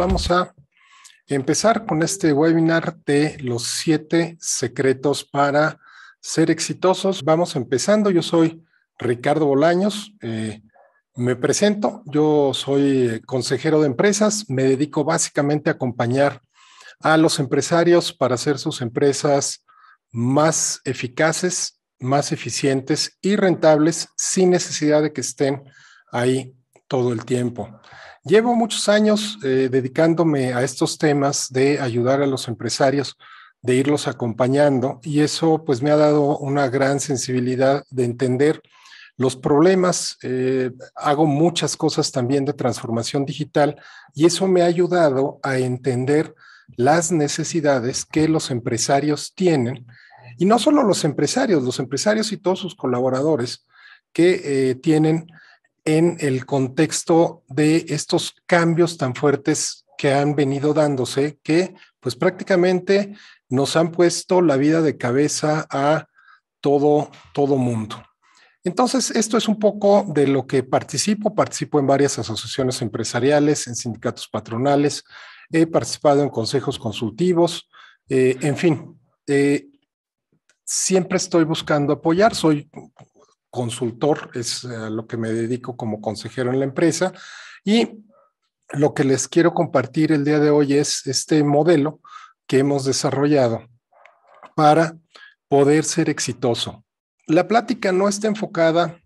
vamos a empezar con este webinar de los siete secretos para ser exitosos. Vamos empezando. Yo soy Ricardo Bolaños. Eh, me presento. Yo soy eh, consejero de empresas. Me dedico básicamente a acompañar a los empresarios para hacer sus empresas más eficaces, más eficientes y rentables sin necesidad de que estén ahí todo el tiempo. Llevo muchos años eh, dedicándome a estos temas de ayudar a los empresarios, de irlos acompañando y eso pues me ha dado una gran sensibilidad de entender los problemas. Eh, hago muchas cosas también de transformación digital y eso me ha ayudado a entender las necesidades que los empresarios tienen y no solo los empresarios, los empresarios y todos sus colaboradores que eh, tienen en el contexto de estos cambios tan fuertes que han venido dándose, que pues prácticamente nos han puesto la vida de cabeza a todo, todo mundo. Entonces, esto es un poco de lo que participo. Participo en varias asociaciones empresariales, en sindicatos patronales, he participado en consejos consultivos, eh, en fin, eh, siempre estoy buscando apoyar. Soy consultor, es eh, a lo que me dedico como consejero en la empresa. Y lo que les quiero compartir el día de hoy es este modelo que hemos desarrollado para poder ser exitoso. La plática no está enfocada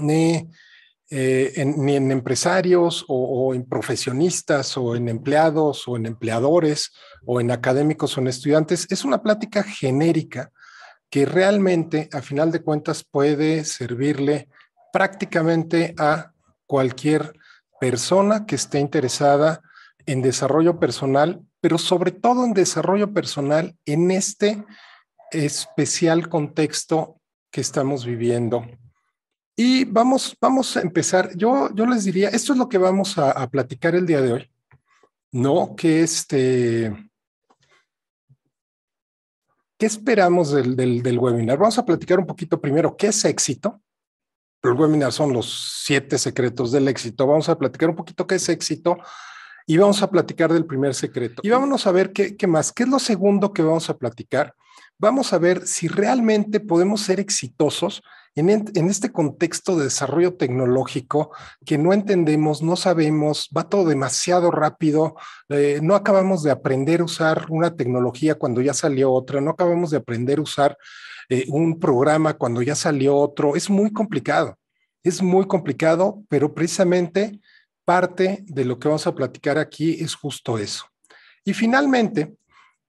ni, eh, en, empresarios o, o en profesionistas o en empleados o en empleadores o en académicos o en estudiantes. Es una plática genérica que realmente, a final de cuentas, puede servirle prácticamente a cualquier persona que esté interesada en desarrollo personal, pero sobre todo en desarrollo personal en este especial contexto que estamos viviendo. Y vamos, vamos a empezar. Yo, yo les diría, esto es lo que vamos a, a platicar el día de hoy. No que este, ¿Qué esperamos del, webinar? Vamos a platicar un poquito primero qué es éxito. El webinar son los siete secretos del éxito. Vamos a platicar un poquito qué es éxito y vamos a platicar del primer secreto. Y vámonos a ver qué más. ¿Qué es lo segundo que vamos a platicar? vamos a ver si realmente podemos ser exitosos en, este contexto de desarrollo tecnológico que no entendemos, no sabemos, va todo demasiado rápido, eh, no acabamos de aprender a usar una tecnología cuando ya salió otra, no acabamos de aprender a usar eh, un programa cuando ya salió otro, es muy complicado, es muy complicado, pero precisamente parte de lo que vamos a platicar aquí es justo eso. Y finalmente,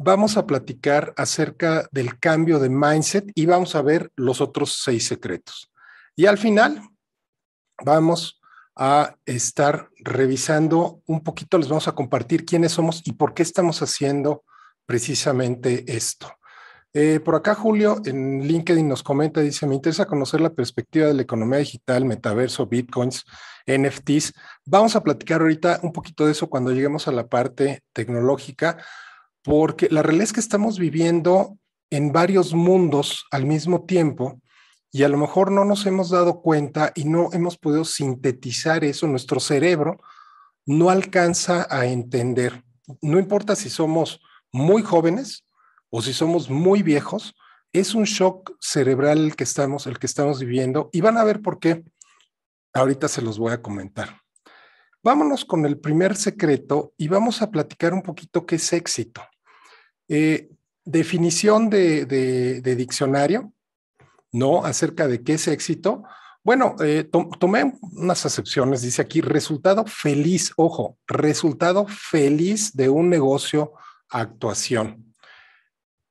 vamos a platicar acerca del cambio de mindset y vamos a ver los otros seis secretos. Y al final vamos a estar revisando un poquito, les vamos a compartir quiénes somos y por qué estamos haciendo precisamente esto. Eh, por acá Julio en LinkedIn nos comenta, dice, me interesa conocer la perspectiva de la economía digital, metaverso, bitcoins, NFTs. Vamos a platicar ahorita un poquito de eso cuando lleguemos a la parte tecnológica, porque la realidad es que estamos viviendo en varios mundos al mismo tiempo y a lo mejor no nos hemos dado cuenta y no hemos podido sintetizar eso, nuestro cerebro no alcanza a entender. No importa si somos muy jóvenes o si somos muy viejos, es un shock cerebral el que estamos, el que estamos viviendo y van a ver por qué. Ahorita se los voy a comentar. Vámonos con el primer secreto y vamos a platicar un poquito qué es éxito. Eh, definición de, diccionario, ¿no? Acerca de qué es éxito. Bueno, eh, tomé unas acepciones, dice aquí, resultado feliz, ojo, resultado feliz de un negocio, actuación.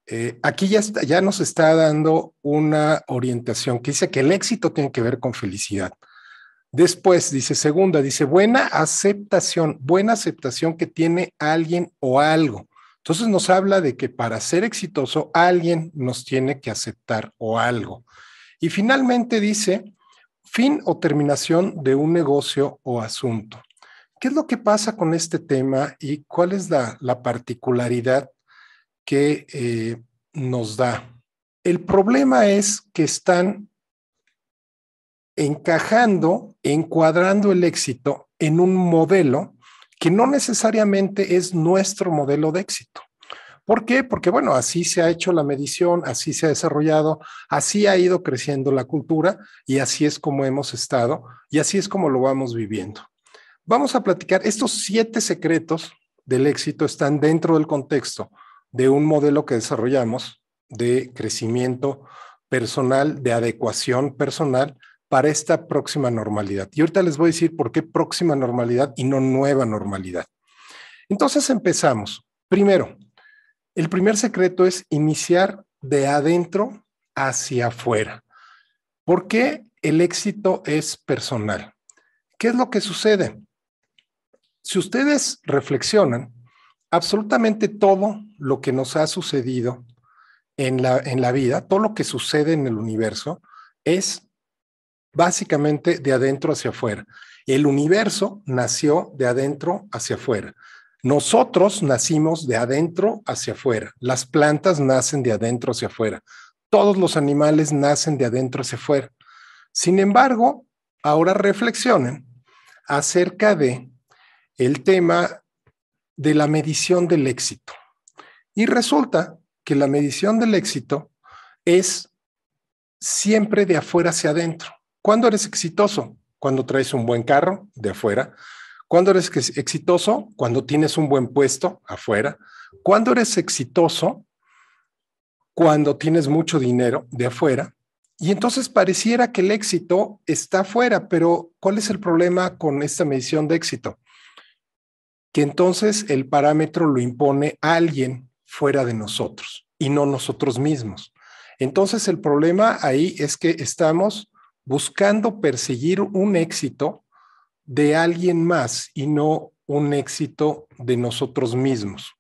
Eh, aquí ya, ya nos está dando una orientación que dice que el éxito tiene que ver con felicidad. Después dice, segunda, dice, buena aceptación, buena aceptación que tiene alguien o algo. Entonces nos habla de que para ser exitoso alguien nos tiene que aceptar o algo. Y finalmente dice, fin o terminación de un negocio o asunto. ¿Qué es lo que pasa con este tema y cuál es la, particularidad que eh, nos da? El problema es que están encajando, encuadrando el éxito en un modelo que no necesariamente es nuestro modelo de éxito. ¿Por qué? Porque bueno, así se ha hecho la medición, así se ha desarrollado, así ha ido creciendo la cultura y así es como hemos estado y así es como lo vamos viviendo. Vamos a platicar, estos siete secretos del éxito están dentro del contexto de un modelo que desarrollamos de crecimiento personal, de adecuación personal para esta próxima normalidad. Y ahorita les voy a decir por qué próxima normalidad y no nueva normalidad. Entonces empezamos. Primero, el primer secreto es iniciar de adentro hacia afuera. ¿Por qué el éxito es personal? ¿Qué es lo que sucede? Si ustedes reflexionan, absolutamente todo lo que nos ha sucedido en la, en la vida, todo lo que sucede en el universo, es básicamente de adentro hacia afuera. El universo nació de adentro hacia afuera. Nosotros nacimos de adentro hacia afuera. Las plantas nacen de adentro hacia afuera. Todos los animales nacen de adentro hacia afuera. Sin embargo, ahora reflexionen acerca de el tema de la medición del éxito. Y resulta que la medición del éxito es siempre de afuera hacia adentro. ¿Cuándo eres exitoso? Cuando traes un buen carro de afuera. ¿Cuándo eres exitoso? Cuando tienes un buen puesto afuera. ¿Cuándo eres exitoso? Cuando tienes mucho dinero de afuera. Y entonces pareciera que el éxito está afuera, pero ¿cuál es el problema con esta medición de éxito? Que entonces el parámetro lo impone alguien fuera de nosotros y no nosotros mismos. Entonces el problema ahí es que estamos buscando perseguir un éxito de alguien más y no un éxito de nosotros mismos.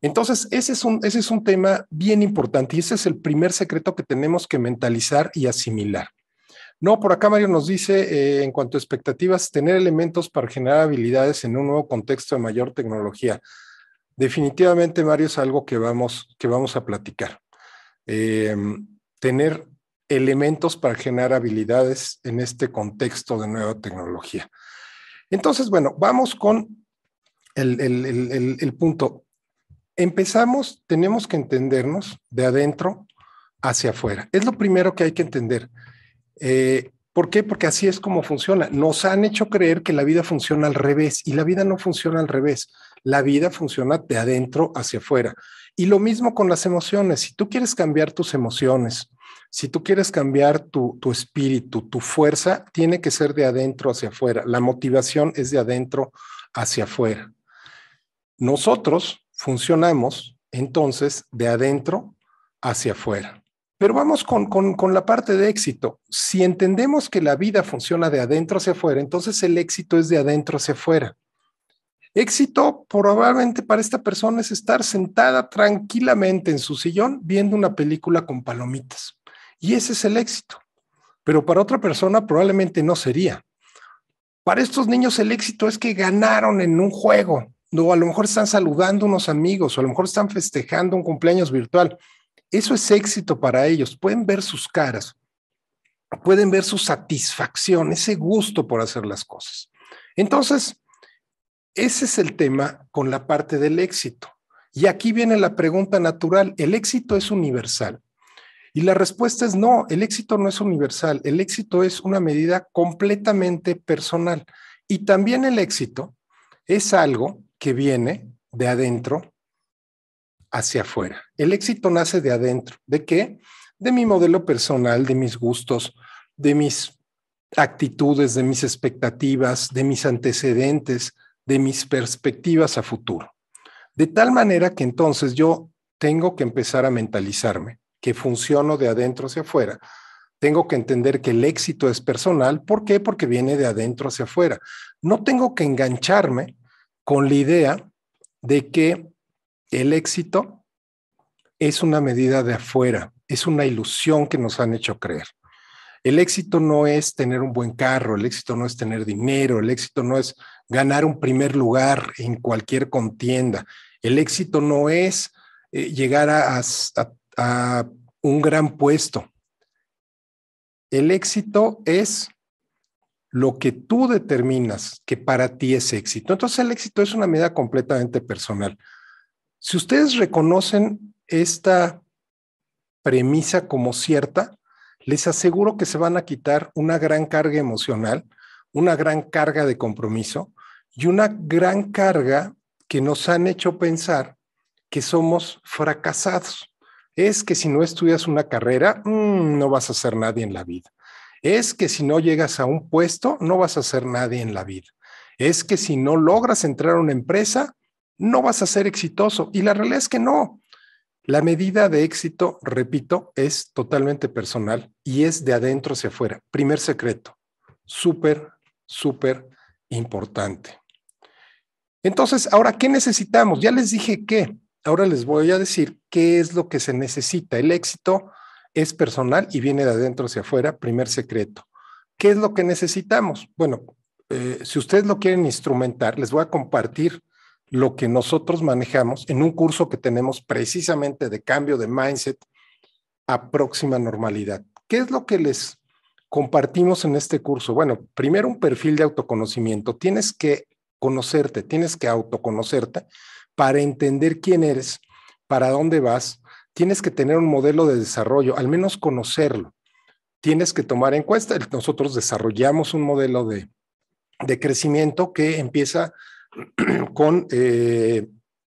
Entonces, ese es, un, ese es un tema bien importante y ese es el primer secreto que tenemos que mentalizar y asimilar. No, por acá Mario nos dice, eh, en cuanto a expectativas, tener elementos para generar habilidades en un nuevo contexto de mayor tecnología. Definitivamente, Mario, es algo que vamos, que vamos a platicar. Eh, tener elementos para generar habilidades en este contexto de nueva tecnología. Entonces, bueno, vamos con el, punto. Empezamos, tenemos que entendernos de adentro hacia afuera. Es lo primero que hay que entender. Eh, ¿Por qué? Porque así es como funciona. Nos han hecho creer que la vida funciona al revés y la vida no funciona al revés. La vida funciona de adentro hacia afuera. Y lo mismo con las emociones. Si tú quieres cambiar tus emociones, si tú quieres cambiar tu, espíritu, tu fuerza, tiene que ser de adentro hacia afuera. La motivación es de adentro hacia afuera. Nosotros funcionamos entonces de adentro hacia afuera. Pero vamos con la parte de éxito. Si entendemos que la vida funciona de adentro hacia afuera, entonces el éxito es de adentro hacia afuera. Éxito probablemente para esta persona es estar sentada tranquilamente en su sillón viendo una película con palomitas. Y ese es el éxito. Pero para otra persona probablemente no sería. Para estos niños el éxito es que ganaron en un juego, o a lo mejor están saludando unos amigos, o a lo mejor están festejando un cumpleaños virtual. Eso es éxito para ellos. Pueden ver sus caras, pueden ver su satisfacción, ese gusto por hacer las cosas. Entonces, ese es el tema con la parte del éxito. Y aquí viene la pregunta natural. ¿El éxito es universal? Y la respuesta es no, el éxito no es universal, el éxito es una medida completamente personal. Y también el éxito es algo que viene de adentro hacia afuera. El éxito nace de adentro. ¿De qué? De mi modelo personal, de mis gustos, de mis actitudes, de mis expectativas, de mis antecedentes, de mis perspectivas a futuro. De tal manera que entonces yo tengo que empezar a mentalizarme que funciono de adentro hacia afuera, tengo que entender que el éxito es personal. ¿Por qué? Porque viene de adentro hacia afuera. No tengo que engancharme con la idea de que el éxito es una medida de afuera, es una ilusión que nos han hecho creer. El éxito no es tener un buen carro, el éxito no es tener dinero, el éxito no es ganar un primer lugar en cualquier contienda, el éxito no es eh, llegar a a un gran puesto. El éxito es lo que tú determinas que para ti es éxito. Entonces el éxito es una medida completamente personal. Si ustedes reconocen esta premisa como cierta, les aseguro que se van a quitar una gran carga emocional, una gran carga de compromiso y una gran carga que nos han hecho pensar que somos fracasados es que si no estudias una carrera, mm, no vas a ser nadie en la vida. Es que si no llegas a un puesto, no vas a ser nadie en la vida. Es que si no logras entrar a una empresa, no vas a ser exitoso. Y la realidad es que no. La medida de éxito, repito, es totalmente personal y es de adentro hacia afuera. Primer secreto, súper, súper importante. Entonces, ahora, ¿qué necesitamos? Ya les dije que Ahora les voy a decir qué es lo que se necesita. El éxito es personal y viene de adentro hacia afuera, primer secreto. ¿Qué es lo que necesitamos? Bueno, eh, si ustedes lo quieren instrumentar, les voy a compartir lo que nosotros manejamos en un curso que tenemos precisamente de cambio de mindset a próxima normalidad. ¿Qué es lo que les compartimos en este curso? Bueno, primero un perfil de autoconocimiento. Tienes que conocerte, tienes que autoconocerte para entender quién eres, para dónde vas, tienes que tener un modelo de desarrollo, al menos conocerlo. Tienes que tomar en cuenta, nosotros desarrollamos un modelo de, de crecimiento que empieza con eh,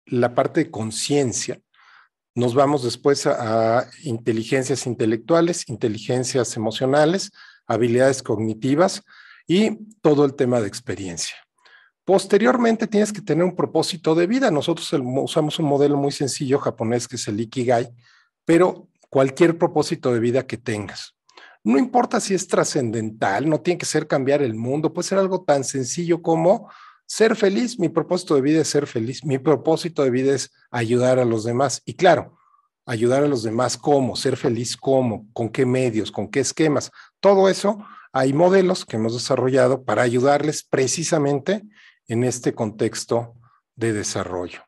la parte de conciencia. Nos vamos después a, inteligencias intelectuales, inteligencias emocionales, habilidades cognitivas y todo el tema de experiencia. Posteriormente tienes que tener un propósito de vida. Nosotros usamos un modelo muy sencillo japonés que es el Ikigai, pero cualquier propósito de vida que tengas. No importa si es trascendental, no tiene que ser cambiar el mundo, puede ser algo tan sencillo como ser feliz. Mi propósito de vida es ser feliz, mi propósito de vida es ayudar a los demás. Y claro, ayudar a los demás cómo, ser feliz cómo, con qué medios, con qué esquemas. Todo eso hay modelos que hemos desarrollado para ayudarles precisamente en este contexto de desarrollo.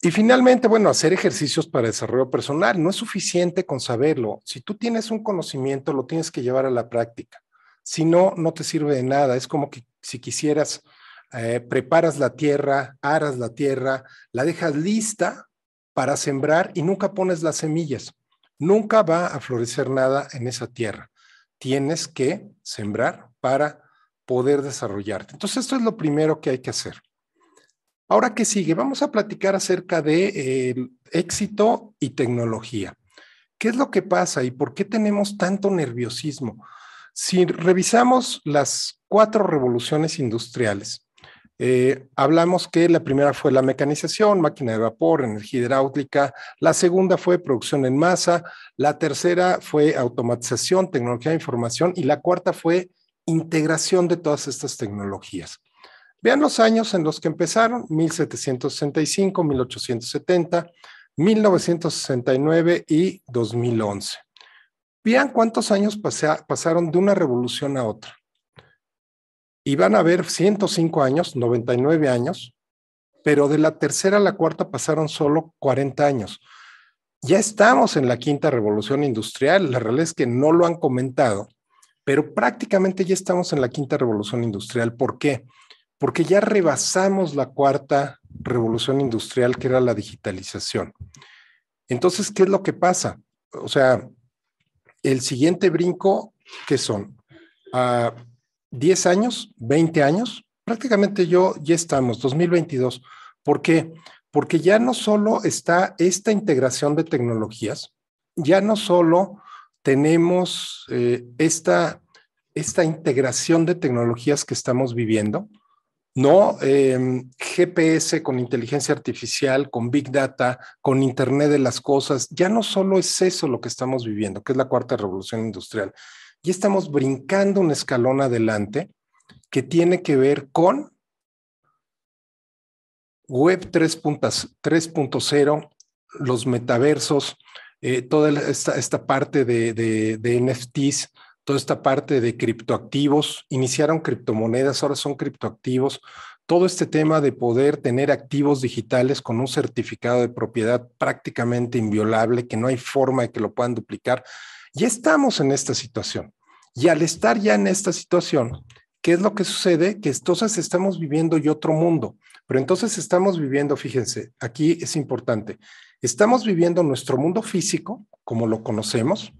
Y finalmente, bueno, hacer ejercicios para desarrollo personal. No es suficiente con saberlo. Si tú tienes un conocimiento, lo tienes que llevar a la práctica. Si no, no te sirve de nada. Es como que si quisieras, eh, preparas la tierra, aras la tierra, la dejas lista para sembrar y nunca pones las semillas. Nunca va a florecer nada en esa tierra. Tienes que sembrar para poder desarrollarte. Entonces, esto es lo primero que hay que hacer. Ahora, ¿qué sigue? Vamos a platicar acerca de em, éxito y tecnología. ¿Qué es lo que pasa y por qué tenemos tanto nerviosismo? Si revisamos las cuatro revoluciones industriales, eh, hablamos que la primera fue la mecanización, máquina de vapor, energía hidráulica, la segunda fue producción en masa, la tercera fue automatización, tecnología de información y la cuarta fue integración de todas estas tecnologías. Vean los años en los que empezaron, 1765, 1870, 1969 y 2011. Vean cuántos años pasaron de una revolución a otra. Y van a ver 105 años, 99 años, pero de la tercera a la cuarta pasaron solo 40 años. Ya estamos en la quinta revolución industrial, la realidad es que no lo han comentado, pero prácticamente ya estamos en la quinta revolución industrial. ¿Por qué? Porque ya rebasamos la cuarta revolución industrial, que era la digitalización. Entonces, ¿qué es lo que pasa? O sea, el siguiente brinco, ¿qué son? 10 años, 20 años, prácticamente yo ya estamos, 2022. ¿Por qué? Porque ya no solo está esta integración de tecnologías, ya no solo tenemos eh, esta, esta integración de tecnologías que estamos viviendo, ¿no? Em, GPS con inteligencia artificial, con Big Data, con Internet de las Cosas, ya no solo es eso lo que estamos viviendo, que es la cuarta revolución industrial, ya estamos brincando un escalón adelante que tiene que ver con Web 3.0, los metaversos, eh, toda esta, parte de, de, NFTs, toda esta parte de criptoactivos, iniciaron criptomonedas, ahora son criptoactivos, todo este tema de poder tener activos digitales con un certificado de propiedad prácticamente inviolable, que no hay forma de que lo puedan duplicar. Ya estamos en esta situación. Y al estar ya en esta situación, ¿qué es lo que sucede? Que entonces estamos viviendo y otro mundo, pero entonces estamos viviendo, fíjense, aquí es importante, Estamos viviendo nuestro mundo físico como lo conocemos,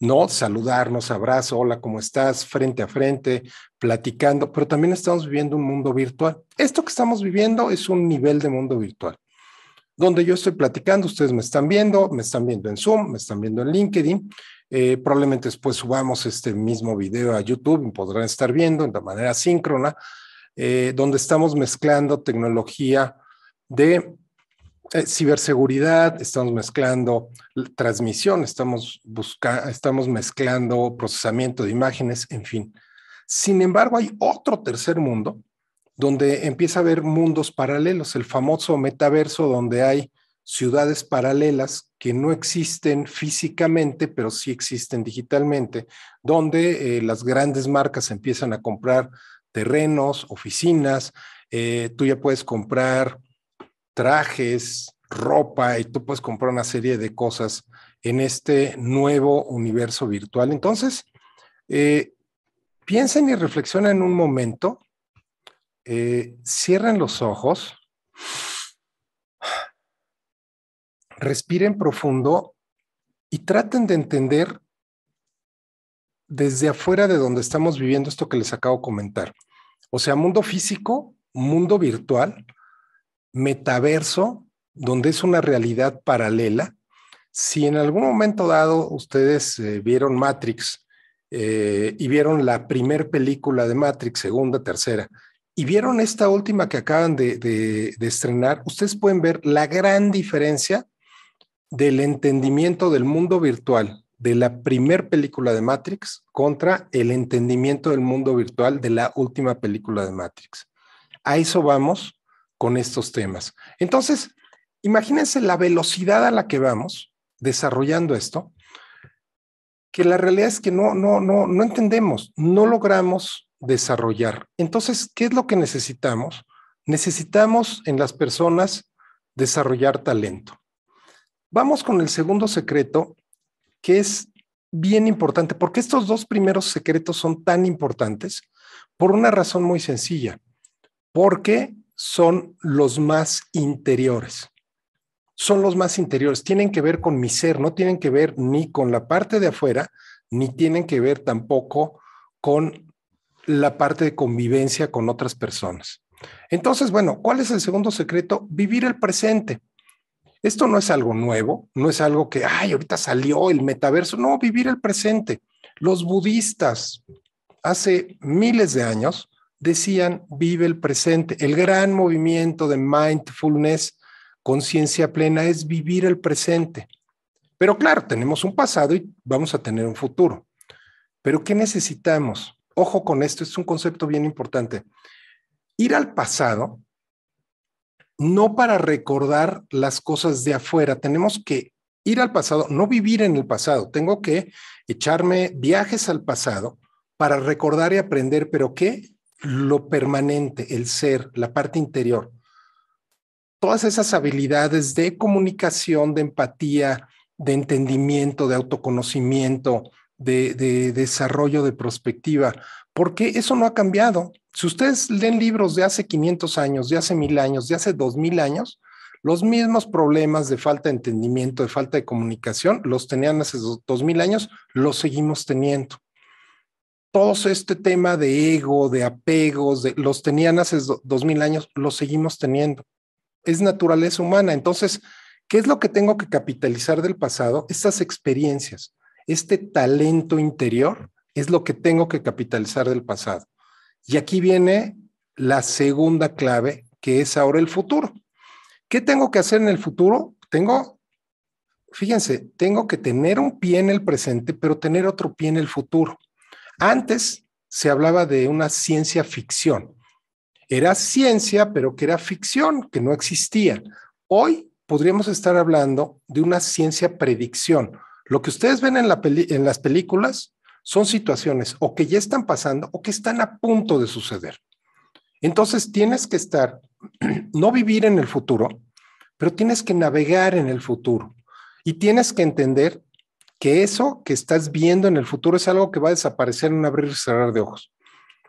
¿no? Saludarnos, abrazo, hola, ¿cómo estás? Frente a frente, platicando, pero también estamos viviendo un mundo virtual. Esto que estamos viviendo es un nivel de mundo virtual, donde yo estoy platicando, ustedes me están viendo, me están viendo en Zoom, me están viendo en LinkedIn. Eh, probablemente después subamos este mismo video a YouTube, podrán estar viendo de manera síncrona, eh, donde estamos mezclando tecnología de eh, ciberseguridad, estamos mezclando transmisión, estamos, estamos mezclando procesamiento de imágenes, en fin. Sin embargo, hay otro tercer mundo donde empieza a haber mundos paralelos, el famoso metaverso donde hay ciudades paralelas que no existen físicamente, pero sí existen digitalmente, donde eh, las grandes marcas empiezan a comprar terrenos, oficinas, eh, tú ya puedes comprar trajes, ropa y tú puedes comprar una serie de cosas en este nuevo universo virtual. Entonces, eh, piensen y reflexionen un momento, eh, cierren los ojos, respiren profundo y traten de entender desde afuera de donde estamos viviendo esto que les acabo de comentar. O sea, mundo físico, mundo virtual, metaverso, donde es una realidad paralela. Si en algún momento dado ustedes eh, vieron Matrix eh, y vieron la primer película de Matrix, segunda, tercera, y vieron esta última que acaban de, de estrenar, ustedes pueden ver la gran diferencia del entendimiento del mundo virtual de la primer película de Matrix contra el entendimiento del mundo virtual de la última película de Matrix. A eso vamos con estos temas. Entonces, imagínense la velocidad a la que vamos desarrollando esto, que la realidad es que no, no, no, no entendemos, no logramos desarrollar. Entonces, ¿qué es lo que necesitamos? Necesitamos en las personas desarrollar talento. Vamos con el segundo secreto, que es bien importante, porque estos dos primeros secretos son tan importantes por una razón muy sencilla, porque son los más interiores. Son los más interiores, tienen que ver con mi ser, no tienen que ver ni con la parte de afuera, ni tienen que ver tampoco con la parte de convivencia con otras personas. Entonces, bueno, ¿cuál es el segundo secreto? Vivir el presente. Esto no es algo nuevo, no es algo que, ay, ahorita salió el metaverso, no, vivir el presente. Los budistas hace miles de años decían, vive el presente. El gran movimiento de mindfulness, conciencia plena, es vivir el presente. Pero claro, tenemos un pasado y vamos a tener un futuro. Pero ¿qué necesitamos? Ojo con esto, es un concepto bien importante. Ir al pasado no para recordar las cosas de afuera, tenemos que ir al pasado, no vivir en el pasado, tengo que echarme viajes al pasado para recordar y aprender, pero ¿qué? lo permanente, el ser, la parte interior. Todas esas habilidades de comunicación, de empatía, de entendimiento, de autoconocimiento, de, desarrollo de perspectiva, porque eso no ha cambiado. Si ustedes leen libros de hace 500 años, de hace mil años, de hace 2000 años, los mismos problemas de falta de entendimiento, de falta de comunicación, los tenían hace 2000 años, los seguimos teniendo todo este tema de ego, de apegos, los tenían hace dos mil años, los seguimos teniendo. Es naturaleza humana. Entonces, ¿qué es lo que tengo que capitalizar del pasado? Estas experiencias, este talento interior es lo que tengo que capitalizar del pasado. Y aquí viene la segunda clave, que es ahora el futuro. ¿Qué tengo que hacer en el futuro? Tengo, fíjense, tengo que tener un pie en el presente, pero tener otro pie en el futuro. Antes se hablaba de una ciencia ficción. Era ciencia, pero que era ficción, que no existía. Hoy podríamos estar hablando de una ciencia predicción. Lo que ustedes ven en, las películas son situaciones o que ya están pasando o que están a punto de suceder. Entonces tienes que estar, no vivir en el futuro, pero tienes que navegar en el futuro y tienes que entender que eso que estás viendo en el futuro es algo que va a desaparecer en un abrir y cerrar de ojos.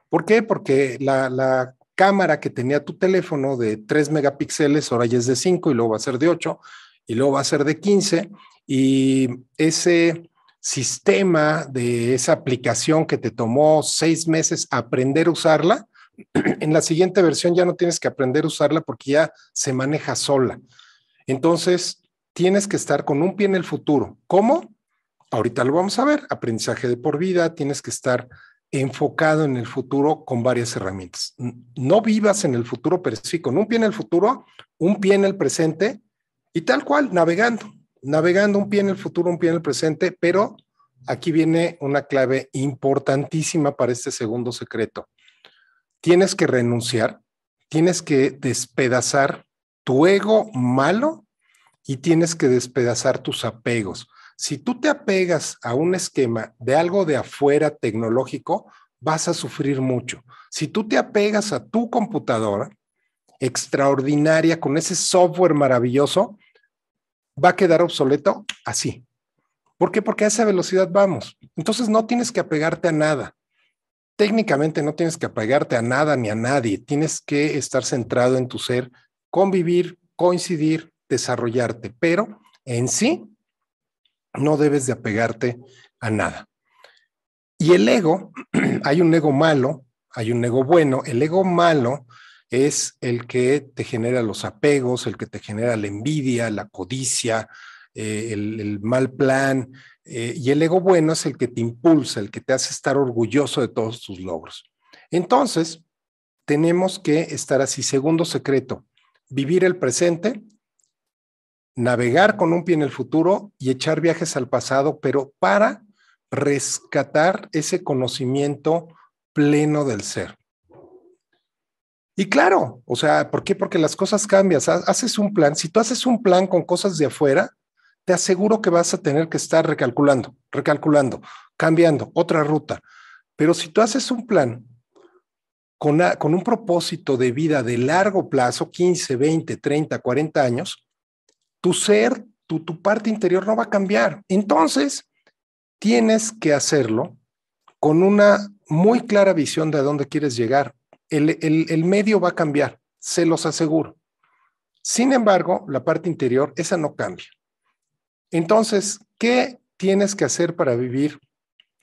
¿Por qué? Porque la, cámara que tenía tu teléfono de 3 megapíxeles, ahora ya es de 5 y luego va a ser de 8 y luego va a ser de 15 y ese sistema de esa aplicación que te tomó seis meses aprender a usarla, en la siguiente versión ya no tienes que aprender a usarla porque ya se maneja sola. Entonces, tienes que estar con un pie en el futuro. ¿Cómo? ahorita lo vamos a ver, aprendizaje de por vida, tienes que estar enfocado en el futuro con varias herramientas. No vivas en el futuro, pero sí con un pie en el futuro, un pie en el presente y tal cual, navegando, navegando un pie en el futuro, un pie en el presente, pero aquí viene una clave importantísima para este segundo secreto. Tienes que renunciar, tienes que despedazar tu ego malo y tienes que despedazar tus apegos. Si tú te apegas a un esquema de algo de afuera tecnológico, vas a sufrir mucho. Si tú te apegas a tu computadora extraordinaria con ese software maravilloso, va a quedar obsoleto así. ¿Por qué? Porque a esa velocidad vamos. Entonces no tienes que apegarte a nada. Técnicamente no tienes que apegarte a nada ni a nadie. Tienes que estar centrado en tu ser, convivir, coincidir, desarrollarte. Pero en sí, no debes de apegarte a nada. Y el ego, hay un ego malo, hay un ego bueno. El ego malo es el que te genera los apegos, el que te genera la envidia, la codicia, eh, el, mal plan. Eh, y el ego bueno es el que te impulsa, el que te hace estar orgulloso de todos tus logros. Entonces, tenemos que estar así. Segundo secreto, vivir el presente navegar con un pie en el futuro y echar viajes al pasado, pero para rescatar ese conocimiento pleno del ser. Y claro, o sea, ¿por qué? Porque las cosas cambian. Haces un plan. Si tú haces un plan con cosas de afuera, te aseguro que vas a tener que estar recalculando, recalculando, cambiando, otra ruta. Pero si tú haces un plan con, con un propósito de vida de largo plazo, 15, 20, 30, 40 años, tu ser, tu, parte interior no va a cambiar. Entonces, tienes que hacerlo con una muy clara visión de a dónde quieres llegar. El, el, medio va a cambiar, se los aseguro. Sin embargo, la parte interior, esa no cambia. Entonces, ¿qué tienes que hacer para vivir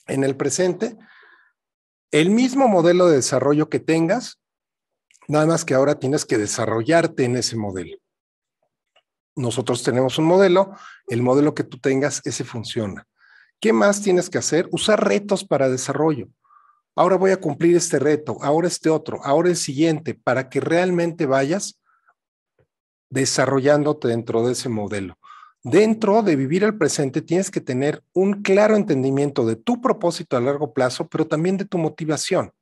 en el presente? El mismo modelo de desarrollo que tengas, nada más que ahora tienes que desarrollarte en ese modelo nosotros tenemos un modelo, el modelo que tú tengas, ese funciona. ¿Qué más tienes que hacer? Usar retos para desarrollo. Ahora voy a cumplir este reto, ahora este otro, ahora el siguiente, para que realmente vayas desarrollándote dentro de ese modelo. Dentro de vivir el presente tienes que tener un claro entendimiento de tu propósito a largo plazo, pero también de tu motivación.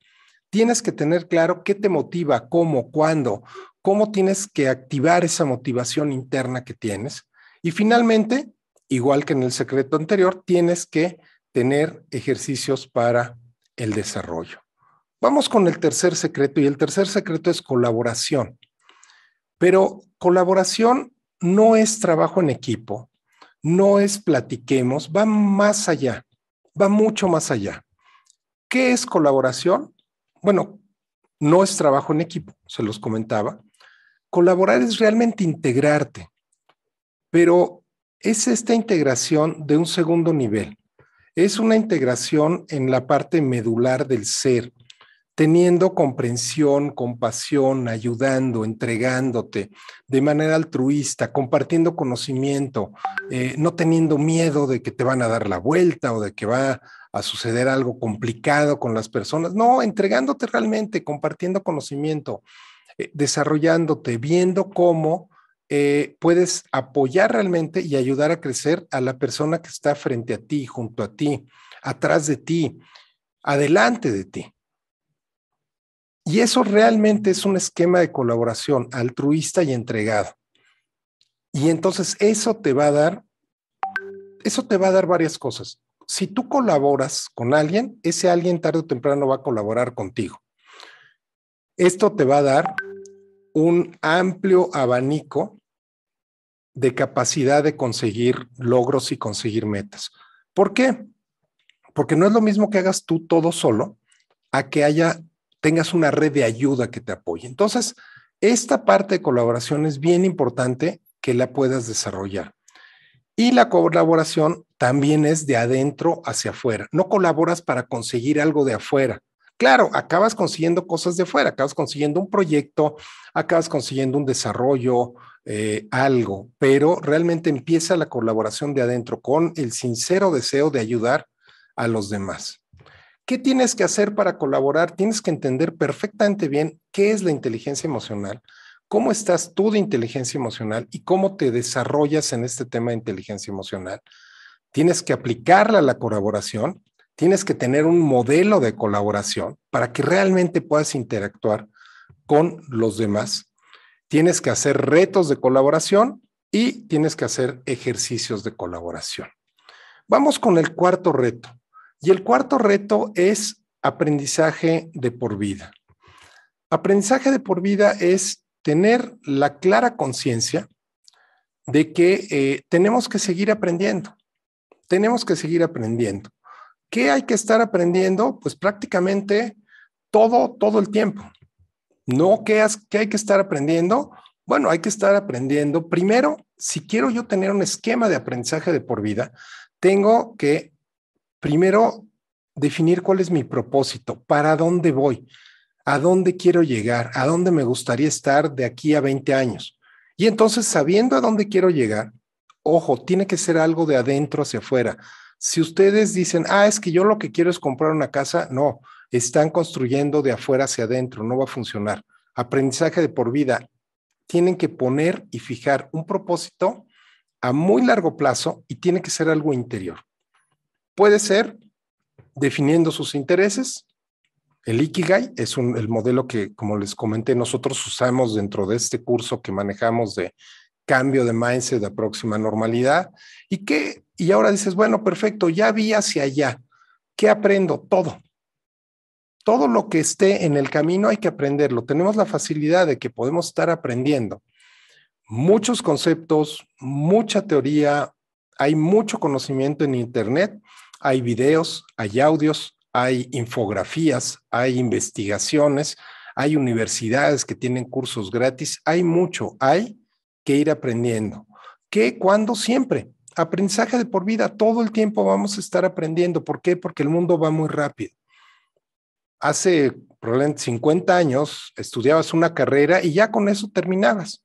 Tienes que tener claro qué te motiva, cómo, cuándo, cómo tienes que activar esa motivación interna que tienes. Y finalmente, igual que en el secreto anterior, tienes que tener ejercicios para el desarrollo. Vamos con el tercer secreto y el tercer secreto es colaboración. Pero colaboración no es trabajo en equipo, no es platiquemos, va más allá, va mucho más allá. ¿Qué es colaboración? Bueno, no es trabajo en equipo, se los comentaba. Colaborar es realmente integrarte, pero es esta integración de un segundo nivel. Es una integración en la parte medular del ser, teniendo comprensión, compasión, ayudando, entregándote de manera altruista, compartiendo conocimiento, eh, no teniendo miedo de que te van a dar la vuelta o de que va a suceder algo complicado con las personas, no, entregándote realmente, compartiendo conocimiento, eh, desarrollándote, viendo cómo eh, puedes apoyar realmente y ayudar a crecer a la persona que está frente a ti, junto a ti, atrás de ti, adelante de ti. Y eso realmente es un esquema de colaboración altruista y entregado. Y entonces eso te va a dar, eso te va a dar varias cosas. Si tú colaboras con alguien, ese alguien tarde o temprano va a colaborar contigo. Esto te va a dar un amplio abanico de capacidad de conseguir logros y conseguir metas. ¿Por qué? Porque no es lo mismo que hagas tú todo solo a que haya tengas una red de ayuda que te apoye. Entonces, esta parte de colaboración es bien importante que la puedas desarrollar. Y la colaboración también es de adentro hacia afuera. No colaboras para conseguir algo de afuera, Claro, acabas consiguiendo cosas de fuera, acabas consiguiendo un proyecto, acabas consiguiendo un desarrollo, eh, algo, pero realmente empieza la colaboración de adentro con el sincero deseo de ayudar a los demás. ¿Qué tienes que hacer para colaborar? Tienes que entender perfectamente bien qué es la inteligencia emocional, cómo estás tú de inteligencia emocional y cómo te desarrollas en este tema de inteligencia emocional. Tienes que aplicarla a la colaboración tienes que tener un modelo de colaboración para que realmente puedas interactuar con los demás. Tienes que hacer retos de colaboración y tienes que hacer ejercicios de colaboración. Vamos con el cuarto reto. Y el cuarto reto es aprendizaje de por vida. Aprendizaje de por vida es tener la clara conciencia de que eh, tenemos que seguir aprendiendo. Tenemos que seguir aprendiendo. ¿Qué hay que estar aprendiendo? Pues prácticamente todo, todo el tiempo. No, ¿qué, hay que estar aprendiendo? Bueno, hay que estar aprendiendo. Primero, si quiero yo tener un esquema de aprendizaje de por vida, tengo que primero definir cuál es mi propósito, para dónde voy, a dónde quiero llegar, a dónde me gustaría estar de aquí a 20 años. Y entonces, sabiendo a dónde quiero llegar, ojo, tiene que ser algo de adentro hacia afuera, si ustedes dicen, ah, es que yo lo que quiero es comprar una casa, no, están construyendo de afuera hacia adentro, no va a funcionar. Aprendizaje de por vida. Tienen que poner y fijar un propósito a muy largo plazo y tiene que ser algo interior. Puede ser definiendo sus intereses. El Ikigai es el modelo que, como les comenté, nosotros usamos dentro de este curso que manejamos de cambio de mindset, de próxima normalidad, y que y ahora dices, bueno, perfecto, ya vi hacia allá. ¿Qué aprendo? Todo. Todo lo que esté en el camino hay que aprenderlo. Tenemos la facilidad de que podemos estar aprendiendo muchos conceptos, mucha teoría, hay mucho conocimiento en Internet, hay videos, hay audios, hay infografías, hay investigaciones, hay universidades que tienen cursos gratis, hay mucho, hay que ir aprendiendo. ¿Qué? ¿Cuándo? Siempre aprendizaje de por vida. Todo el tiempo vamos a estar aprendiendo. ¿Por qué? Porque el mundo va muy rápido. Hace probablemente 50 años estudiabas una carrera y ya con eso terminabas.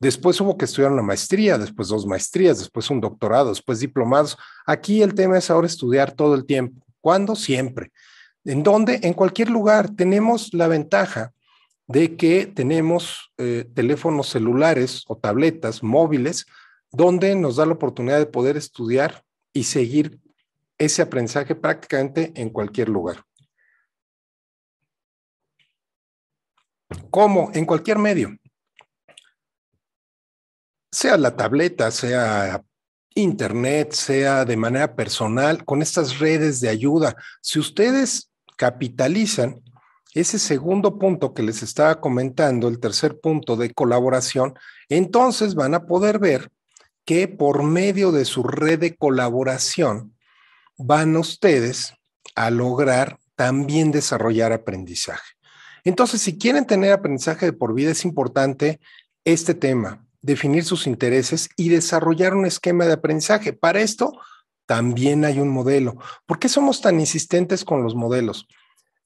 Después hubo que estudiar una maestría, después dos maestrías, después un doctorado, después diplomados. Aquí el tema es ahora estudiar todo el tiempo. ¿Cuándo? Siempre. ¿En dónde? En cualquier lugar. Tenemos la ventaja de que tenemos eh, teléfonos celulares o tabletas móviles donde nos da la oportunidad de poder estudiar y seguir ese aprendizaje prácticamente en cualquier lugar. Como En cualquier medio. Sea la tableta, sea internet, sea de manera personal, con estas redes de ayuda. Si ustedes capitalizan ese segundo punto que les estaba comentando, el tercer punto de colaboración, entonces van a poder ver que por medio de su red de colaboración van ustedes a lograr también desarrollar aprendizaje. Entonces, si quieren tener aprendizaje de por vida, es importante este tema, definir sus intereses y desarrollar un esquema de aprendizaje. Para esto, también hay un modelo. ¿Por qué somos tan insistentes con los modelos?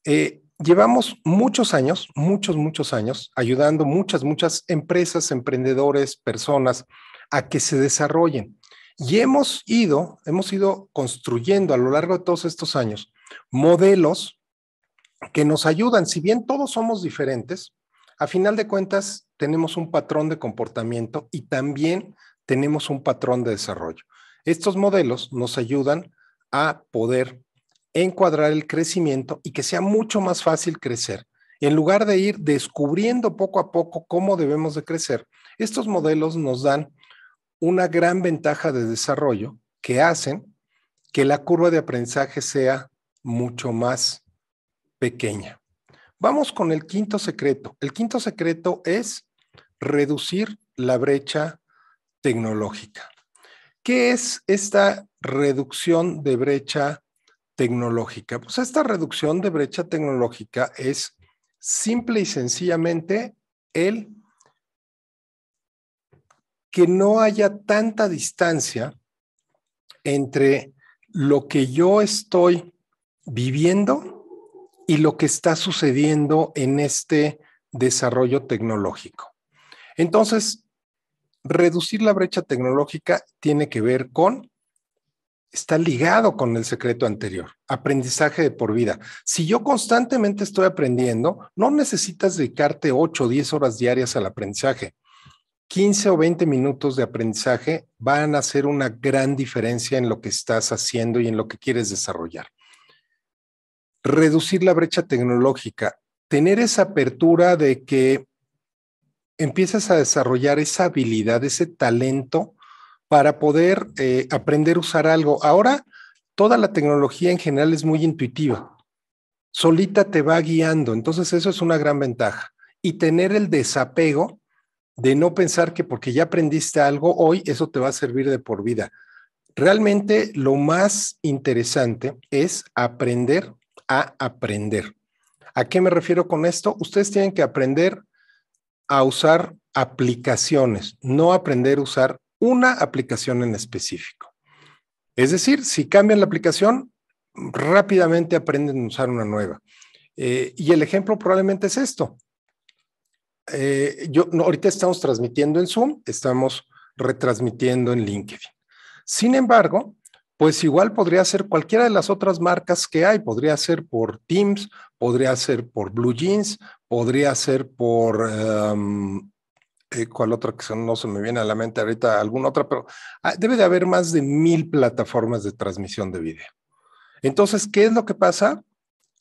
Eh, llevamos muchos años, muchos, muchos años, ayudando muchas, muchas empresas, emprendedores, personas a que se desarrollen. Y hemos ido, hemos ido construyendo a lo largo de todos estos años modelos que nos ayudan, si bien todos somos diferentes, a final de cuentas tenemos un patrón de comportamiento y también tenemos un patrón de desarrollo. Estos modelos nos ayudan a poder encuadrar el crecimiento y que sea mucho más fácil crecer. En lugar de ir descubriendo poco a poco cómo debemos de crecer, estos modelos nos dan una gran ventaja de desarrollo que hacen que la curva de aprendizaje sea mucho más pequeña. Vamos con el quinto secreto. El quinto secreto es reducir la brecha tecnológica. ¿Qué es esta reducción de brecha tecnológica? Pues esta reducción de brecha tecnológica es simple y sencillamente el que no haya tanta distancia entre lo que yo estoy viviendo y lo que está sucediendo en este desarrollo tecnológico. Entonces, reducir la brecha tecnológica tiene que ver con, está ligado con el secreto anterior, aprendizaje de por vida. Si yo constantemente estoy aprendiendo, no necesitas dedicarte 8 o 10 horas diarias al aprendizaje. 15 o 20 minutos de aprendizaje van a hacer una gran diferencia en lo que estás haciendo y en lo que quieres desarrollar. Reducir la brecha tecnológica, tener esa apertura de que empiezas a desarrollar esa habilidad, ese talento para poder eh, aprender a usar algo. Ahora, toda la tecnología en general es muy intuitiva. Solita te va guiando, entonces eso es una gran ventaja. Y tener el desapego de no pensar que porque ya aprendiste algo hoy, eso te va a servir de por vida. Realmente lo más interesante es aprender a aprender. ¿A qué me refiero con esto? Ustedes tienen que aprender a usar aplicaciones, no aprender a usar una aplicación en específico. Es decir, si cambian la aplicación, rápidamente aprenden a usar una nueva. Eh, y el ejemplo probablemente es esto. Eh, yo, ahorita estamos transmitiendo en Zoom, estamos retransmitiendo en LinkedIn. Sin embargo, pues igual podría ser cualquiera de las otras marcas que hay, podría ser por Teams, podría ser por Blue Jeans, podría ser por... Em, eh, ¿Cuál otra que no se me viene a la mente ahorita? ¿Alguna otra? Pero ah, debe de haber más de mil plataformas de transmisión de video. Entonces, ¿qué es lo que pasa?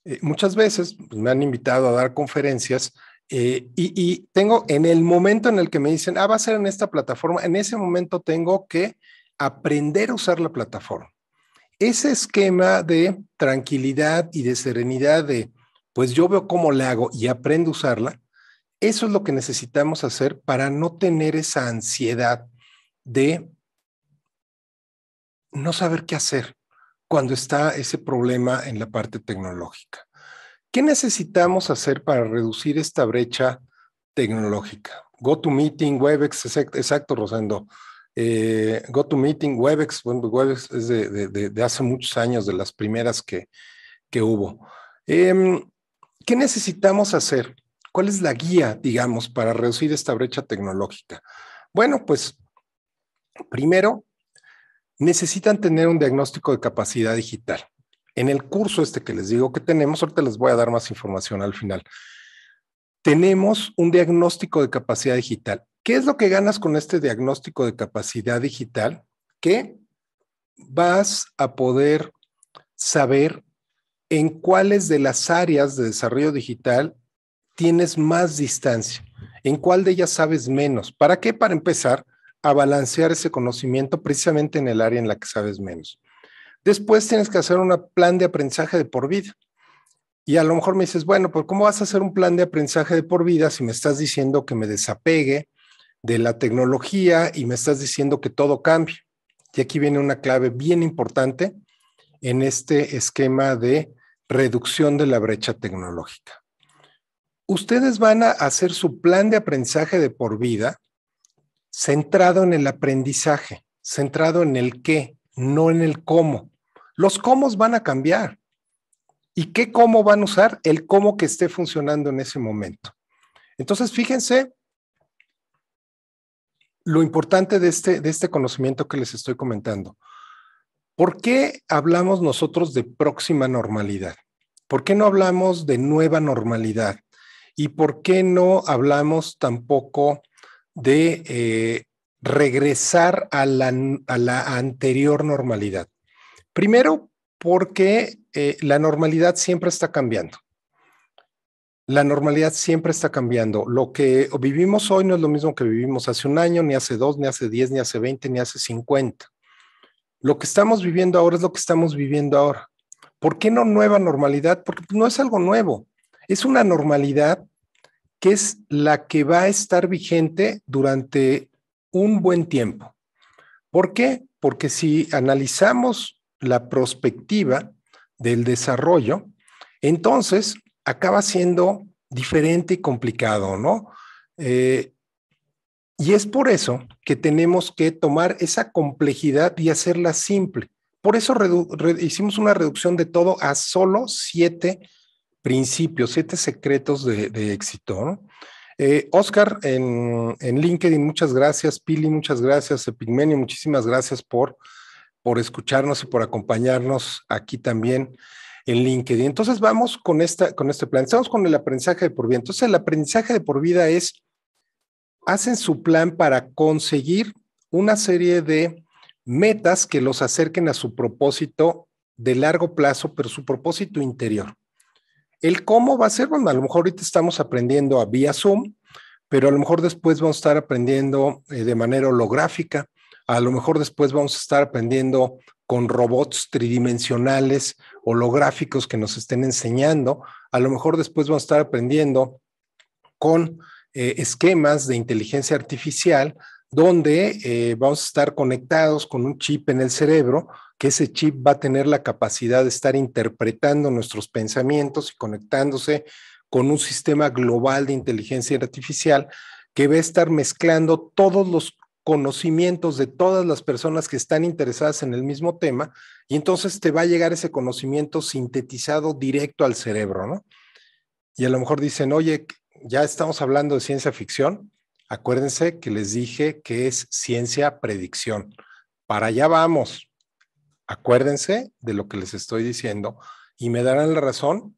Eh, muchas veces pues, me han invitado a dar conferencias eh, y, y, tengo en el momento en el que me dicen, ah, va a ser en esta plataforma, en ese momento tengo que aprender a usar la plataforma. Ese esquema de tranquilidad y de serenidad de, pues yo veo cómo la hago y aprendo a usarla, eso es lo que necesitamos hacer para no tener esa ansiedad de no saber qué hacer cuando está ese problema en la parte tecnológica. ¿Qué necesitamos hacer para reducir esta brecha tecnológica? Go to Meeting, Webex, exacto, Rosendo. Eh, GoToMeeting, Webex, bueno, pues Webex es de, hace muchos años, de las primeras que, que hubo. Em, ¿Qué necesitamos hacer? ¿Cuál es la guía, digamos, para reducir esta brecha tecnológica? Bueno, pues primero, necesitan tener un diagnóstico de capacidad digital. En el curso este que les digo que tenemos, ahorita les voy a dar más información al final. Tenemos un diagnóstico de capacidad digital. ¿Qué es lo que ganas con este diagnóstico de capacidad digital? Que vas a poder saber en cuáles de las áreas de desarrollo digital tienes más distancia, en cuál de ellas sabes menos. ¿Para qué? Para empezar a balancear ese conocimiento precisamente en el área en la que sabes menos. Después tienes que hacer un plan de aprendizaje de por vida. Y a lo mejor me dices, bueno, pues ¿cómo vas a hacer un plan de aprendizaje de por vida si me estás diciendo que me desapegue de la tecnología y me estás diciendo que todo cambie? Y aquí viene una clave bien importante en este esquema de reducción de la brecha tecnológica. Ustedes van a hacer su plan de aprendizaje de por vida centrado en el aprendizaje, centrado en el qué, no en el cómo. Los cómo van a cambiar. ¿Y qué cómo van a usar? El cómo que esté funcionando en ese momento. Entonces, fíjense lo importante de este, de este conocimiento que les estoy comentando. ¿Por qué hablamos nosotros de próxima normalidad? ¿Por qué no hablamos de nueva normalidad? ¿Y por qué no hablamos tampoco de eh, regresar a la anterior normalidad? Primero, porque eh, la normalidad siempre está cambiando. La normalidad siempre está cambiando. Lo que vivimos hoy no es lo mismo que vivimos hace un año, ni hace dos, ni hace diez, ni hace veinte, ni hace cincuenta. Lo que estamos viviendo ahora es lo que estamos viviendo ahora. ¿Por qué no nueva normalidad? Porque pues, no es algo nuevo. Es una normalidad que es la que va a estar vigente durante un buen tiempo. ¿Por qué? Porque si analizamos la perspectiva del desarrollo, entonces acaba siendo diferente y complicado, ¿no? Eh, y es por eso que tenemos que tomar esa complejidad y hacerla simple. Por eso hicimos una reducción de todo a solo siete principios, siete secretos de, éxito. Eh, Oscar en, en, LinkedIn, muchas gracias. Pili, muchas gracias. Epigmenio, muchísimas gracias por por escucharnos y por acompañarnos aquí también en LinkedIn. Entonces vamos con, esta, con este plan. Estamos con el aprendizaje de por vida. Entonces el aprendizaje de por vida es, hacen su plan para conseguir una serie de metas que los acerquen a su propósito de largo plazo, pero su propósito interior. El cómo va a ser, bueno, a lo mejor ahorita estamos aprendiendo a vía Zoom, pero a lo mejor después vamos a estar aprendiendo eh, de manera holográfica, a lo mejor después vamos a estar aprendiendo con robots tridimensionales, holográficos que nos estén enseñando. A lo mejor después vamos a estar aprendiendo con eh, esquemas de inteligencia artificial donde eh, vamos a estar conectados con un chip en el cerebro, que ese chip va a tener la capacidad de estar interpretando nuestros pensamientos y conectándose con un sistema global de inteligencia artificial que va a estar mezclando todos los conocimientos de todas las personas que están interesadas en el mismo tema y entonces te va a llegar ese conocimiento sintetizado directo al cerebro, ¿no? Y a lo mejor dicen, oye, ya estamos hablando de ciencia ficción. Acuérdense que les dije que es ciencia predicción. Para allá vamos. Acuérdense de lo que les estoy diciendo y me darán la razón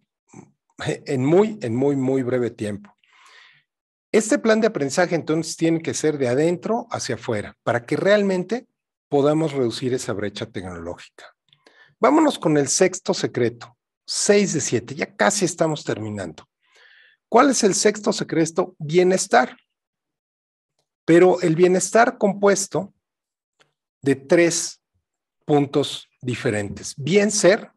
en muy, en muy, muy breve tiempo. Este plan de aprendizaje entonces tiene que ser de adentro hacia afuera para que realmente podamos reducir esa brecha tecnológica. Vámonos con el sexto secreto, 6 de siete, ya casi estamos terminando. ¿Cuál es el sexto secreto? Bienestar. Pero el bienestar compuesto de tres puntos diferentes. Bien ser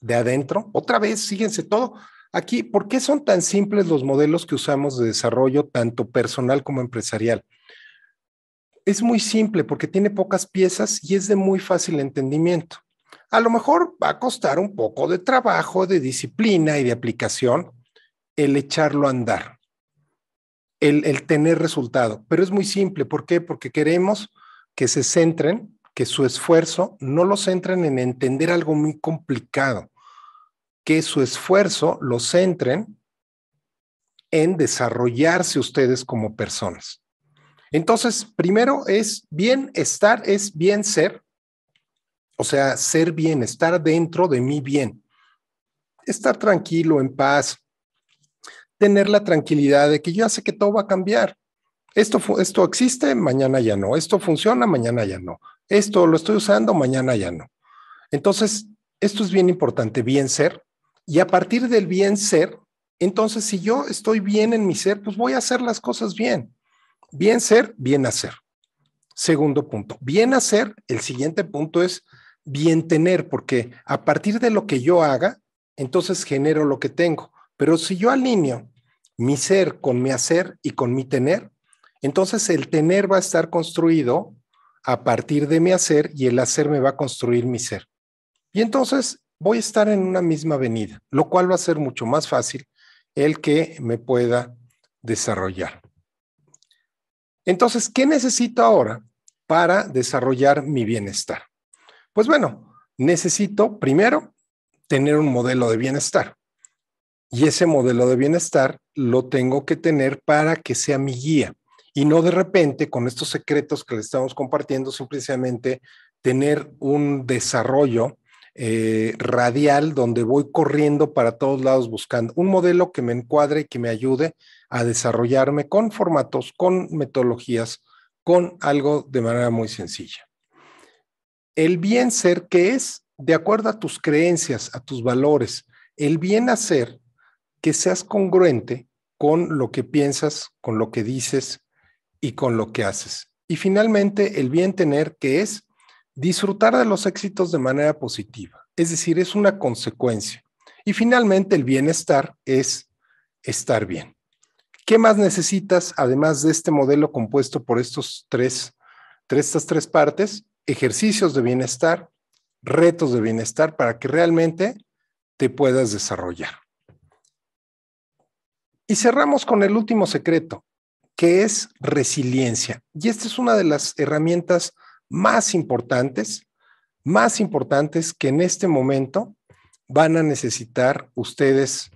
de adentro, otra vez, síguense todo, Aquí, ¿por qué son tan simples los modelos que usamos de desarrollo, tanto personal como empresarial? Es muy simple porque tiene pocas piezas y es de muy fácil entendimiento. A lo mejor va a costar un poco de trabajo, de disciplina y de aplicación el echarlo a andar, el, tener resultado, pero es muy simple. ¿Por qué? Porque queremos que se centren, que su esfuerzo no lo centren en entender algo muy complicado que su esfuerzo lo centren en desarrollarse ustedes como personas. Entonces, primero es bien estar, es bien ser, o sea, ser bien, estar dentro de mi bien, estar tranquilo, en paz, tener la tranquilidad de que yo sé que todo va a cambiar. Esto, esto existe, mañana ya no. Esto funciona, mañana ya no. Esto lo estoy usando, mañana ya no. Entonces, esto es bien importante, bien ser, y a partir del bien ser, entonces si yo estoy bien en mi ser, pues voy a hacer las cosas bien. Bien ser, bien hacer. Segundo punto, bien hacer, el siguiente punto es bien tener, porque a partir de lo que yo haga, entonces genero lo que tengo. Pero si yo alineo mi ser con mi hacer y con mi tener, entonces el tener va a estar construido a partir de mi hacer y el hacer me va a construir mi ser. Y entonces voy a estar en una misma avenida, lo cual va a ser mucho más fácil el que me pueda desarrollar. Entonces, ¿qué necesito ahora para desarrollar mi bienestar? Pues bueno, necesito primero tener un modelo de bienestar. Y ese modelo de bienestar lo tengo que tener para que sea mi guía. Y no de repente, con estos secretos que le estamos compartiendo, simplemente tener un desarrollo eh, radial donde voy corriendo para todos lados buscando un modelo que me encuadre y que me ayude a desarrollarme con formatos, con metodologías, con algo de manera muy sencilla. El bien ser, que es de acuerdo a tus creencias, a tus valores, el bien hacer, que seas congruente con lo que piensas, con lo que dices y con lo que haces. Y finalmente, el bien tener, que es Disfrutar de los éxitos de manera positiva, es decir, es una consecuencia. Y finalmente, el bienestar es estar bien. ¿Qué más necesitas, además de este modelo compuesto por estos tres, estas tres partes? Ejercicios de bienestar, retos de bienestar, para que realmente te puedas desarrollar. Y cerramos con el último secreto, que es resiliencia. Y esta es una de las herramientas más importantes, más importantes que en este momento van a necesitar ustedes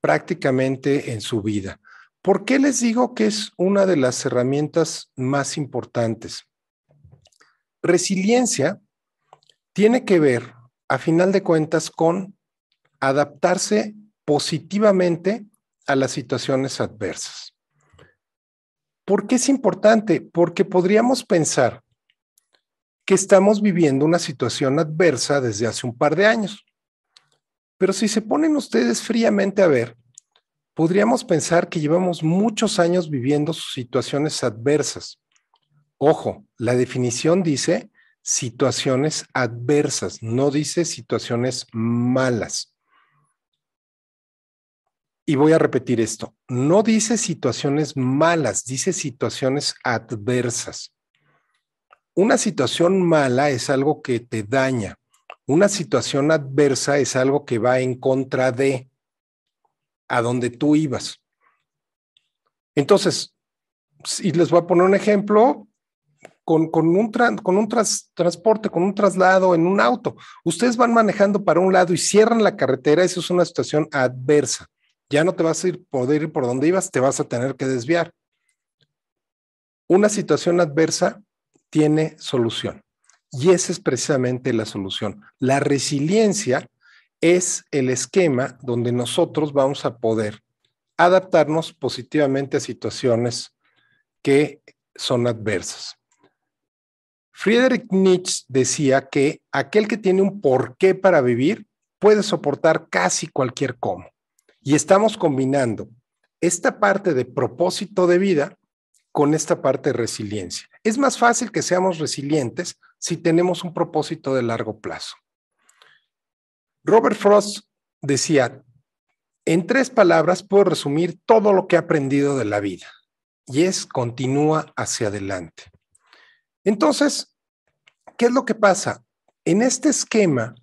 prácticamente en su vida. ¿Por qué les digo que es una de las herramientas más importantes? Resiliencia tiene que ver, a final de cuentas, con adaptarse positivamente a las situaciones adversas. ¿Por qué es importante? Porque podríamos pensar que estamos viviendo una situación adversa desde hace un par de años. Pero si se ponen ustedes fríamente a ver, podríamos pensar que llevamos muchos años viviendo situaciones adversas. Ojo, la definición dice situaciones adversas, no dice situaciones malas. Y voy a repetir esto, no dice situaciones malas, dice situaciones adversas una situación mala es algo que te daña, una situación adversa es algo que va en contra de a donde tú ibas. Entonces, y les voy a poner un ejemplo con, un, con un transporte, con un traslado en un auto. Ustedes van manejando para un lado y cierran la carretera, eso es una situación adversa. Ya no te vas a ir, poder ir por donde ibas, te vas a tener que desviar. Una situación adversa tiene solución. Y esa es precisamente la solución. La resiliencia es el esquema donde nosotros vamos a poder adaptarnos positivamente a situaciones que son adversas. Friedrich Nietzsche decía que aquel que tiene un porqué para vivir puede soportar casi cualquier cómo. Y estamos combinando esta parte de propósito de vida con esta parte de resiliencia. Es más fácil que seamos resilientes si tenemos un propósito de largo plazo. Robert Frost decía, en tres palabras puedo resumir todo lo que he aprendido de la vida, y es continúa hacia adelante. Entonces, ¿qué es lo que pasa? En este esquema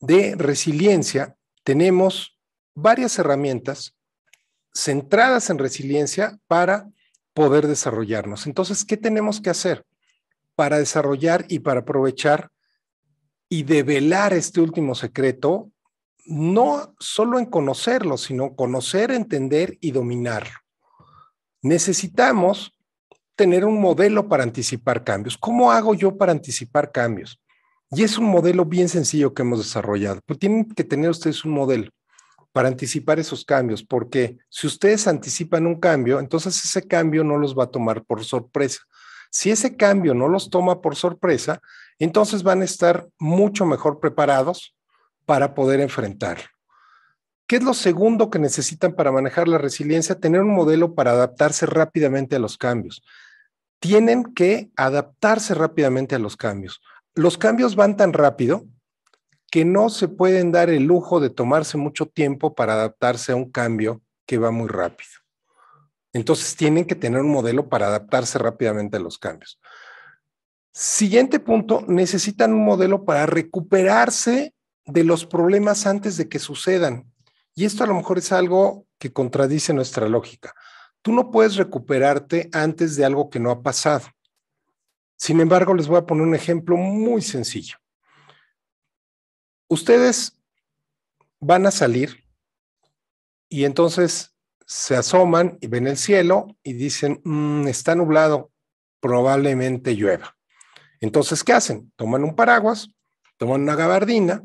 de resiliencia tenemos varias herramientas centradas en resiliencia para poder desarrollarnos. Entonces, ¿qué tenemos que hacer para desarrollar y para aprovechar y develar este último secreto? No solo en conocerlo, sino conocer, entender y dominar. Necesitamos tener un modelo para anticipar cambios. ¿Cómo hago yo para anticipar cambios? Y es un modelo bien sencillo que hemos desarrollado, tienen que tener ustedes un modelo para anticipar esos cambios, porque si ustedes anticipan un cambio, entonces ese cambio no los va a tomar por sorpresa. Si ese cambio no los toma por sorpresa, entonces van a estar mucho mejor preparados para poder enfrentarlo. ¿Qué es lo segundo que necesitan para manejar la resiliencia? Tener un modelo para adaptarse rápidamente a los cambios. Tienen que adaptarse rápidamente a los cambios. Los cambios van tan rápido que no se pueden dar el lujo de tomarse mucho tiempo para adaptarse a un cambio que va muy rápido. Entonces tienen que tener un modelo para adaptarse rápidamente a los cambios. Siguiente punto, necesitan un modelo para recuperarse de los problemas antes de que sucedan. Y esto a lo mejor es algo que contradice nuestra lógica. Tú no puedes recuperarte antes de algo que no ha pasado. Sin embargo, les voy a poner un ejemplo muy sencillo ustedes van a salir y entonces se asoman y ven el cielo y dicen, mm, está nublado, probablemente llueva. Entonces, ¿qué hacen? Toman un paraguas, toman una gabardina,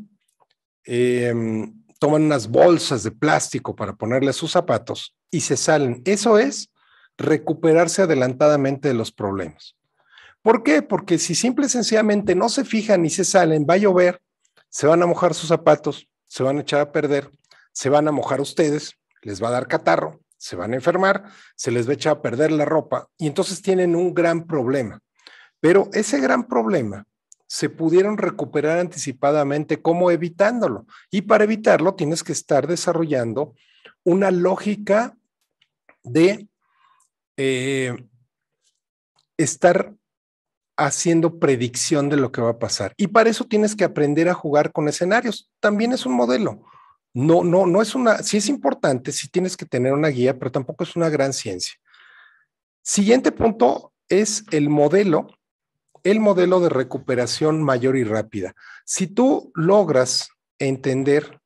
em, toman unas bolsas de plástico para ponerle a sus zapatos y se salen. Eso es recuperarse adelantadamente de los problemas. ¿Por qué? Porque si simple y sencillamente no se fijan y se salen, va a llover se van a mojar sus zapatos, se van a echar a perder, se van a mojar ustedes, les va a dar catarro, se van a enfermar, se les va a echar a perder la ropa y entonces tienen un gran problema. Pero ese gran problema se pudieron recuperar anticipadamente como evitándolo. Y para evitarlo tienes que estar desarrollando una lógica de eh, estar haciendo predicción de lo que va a pasar. Y para eso tienes que aprender a jugar con escenarios. También es un modelo. No, no, no es una, sí es importante, sí tienes que tener una guía, pero tampoco es una gran ciencia. Siguiente punto es el modelo, el modelo de recuperación mayor y rápida. Si tú logras entender